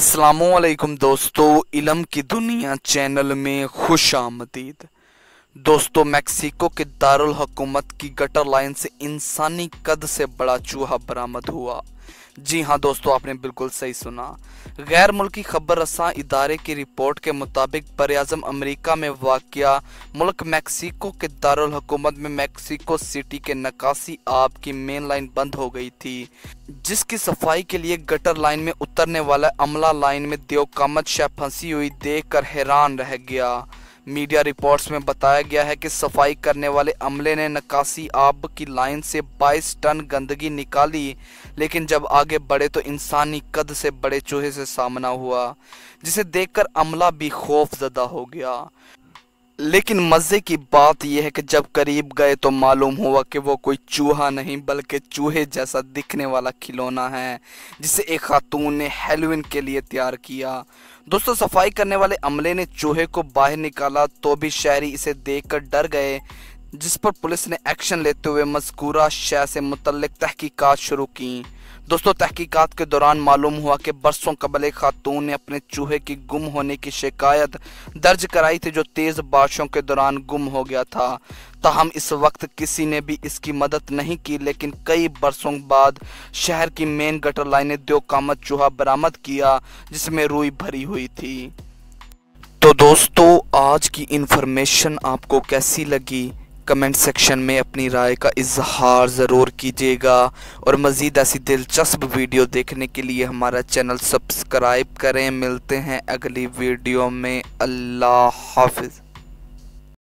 असलकुम दोस्तों इलम की दुनिया चैनल में खुश आमदीद दोस्तों मैक्सिको के दारुल हकूमत की गटर लाइन से इंसानी कद से बड़ा चूहा बरामद हुआ जी हाँ दोस्तों आपने बिल्कुल सही सुना गैर मुल्की खबर रसा इदारे की रिपोर्ट के मुताबिक बरअज़म अमरीका में वाक़ मुल्क मैक्सिको के दारकूमत में मैक्सिको सिटी के नकासी आब की मेन लाइन बंद हो गई थी जिसकी सफाई के लिए गटर लाइन में उतरने वाला अमला लाइन में देवकामत शह फंसी हुई देख कर हैरान रह गया मीडिया रिपोर्ट्स में बताया गया है कि सफाई करने वाले अमले ने नकासी आब की लाइन से 22 टन गंदगी निकाली लेकिन जब आगे बढ़े तो इंसानी कद से बड़े चूहे से सामना हुआ जिसे देखकर अमला भी खौफजदा हो गया लेकिन मज़े की बात यह है कि जब करीब गए तो मालूम हुआ कि वो कोई चूहा नहीं बल्कि चूहे जैसा दिखने वाला खिलौना है जिसे एक खातून ने हेलोइन के लिए तैयार किया दोस्तों सफाई करने वाले अमले ने चूहे को बाहर निकाला तो भी शहरी इसे देखकर डर गए जिस पर पुलिस ने एक्शन लेते हुए मजकूरा शह से मुतल तहकीकत शुरू की दोस्तों तहकीकात के दौरान मालूम हुआ कि बरसों कबल एक खातून ने अपने चूहे की गुम होने की शिकायत दर्ज कराई थी जो तेज़ बारिशों के दौरान गुम हो गया था ताहम इस वक्त किसी ने भी इसकी मदद नहीं की लेकिन कई बरसों बाद शहर की मेन गटर लाइने दो कामत चूहा बरामद किया जिसमें रुई भरी हुई थी तो दोस्तों आज की इन्फॉर्मेशन आपको कैसी लगी कमेंट सेक्शन में अपनी राय का इजहार ज़रूर कीजिएगा और मज़ीद ऐसी दिलचस्प वीडियो देखने के लिए हमारा चैनल सब्सक्राइब करें मिलते हैं अगली वीडियो में अल्लाह हाफिज़